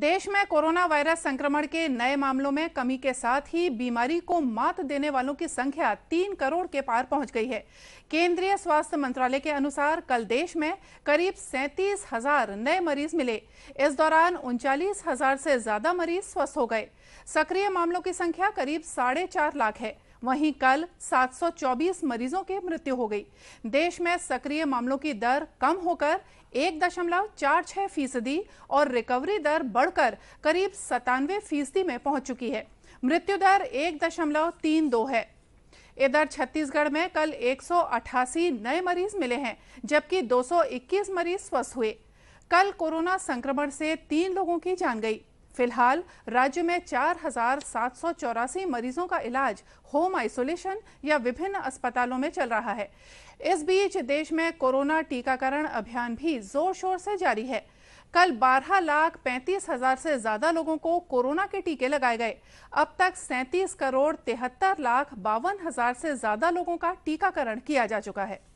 देश में corona virus संक्रमण के नए मामलों में कमी के साथ ही बीमारी को मात देने वालों की संख्या तीन करोड़ के पार पहुंच गई है केंद्रीय स्वास्थ्य मंत्रालय के अनुसार कल देश में करीब सैंतीस हजार नए मरीज मिले इस दौरान उनचालीस हजार से ज्यादा मरीज स्वस्थ हो गए सक्रिय मामलों की संख्या करीब साढ़े चार लाख है वहीं कल 724 मरीजों की मृत्यु हो गई देश में सक्रिय मामलों की दर कम होकर एक दशमलव चार छः फीसदी और रिकवरी दर बढ़कर करीब सतानवे फीसदी में पहुंच चुकी है मृत्यु दर एक दशमलव तीन दो है इधर छत्तीसगढ़ में कल 188 नए मरीज मिले हैं जबकि 221 मरीज स्वस्थ हुए कल कोरोना संक्रमण से तीन लोगों की जान गई फिलहाल राज्य में चार हजार सात सौ चौरासी मरीजों का इलाज होम आइसोलेशन या विभिन्न अस्पतालों में चल रहा है इस बीच देश में कोरोना टीकाकरण अभियान भी जोर शोर से जारी है कल बारह लाख पैंतीस हजार से ज्यादा लोगों को कोरोना के टीके लगाए गए अब तक सैंतीस करोड़ तिहत्तर लाख बावन हजार से ज्यादा लोगों का टीकाकरण किया जा चुका है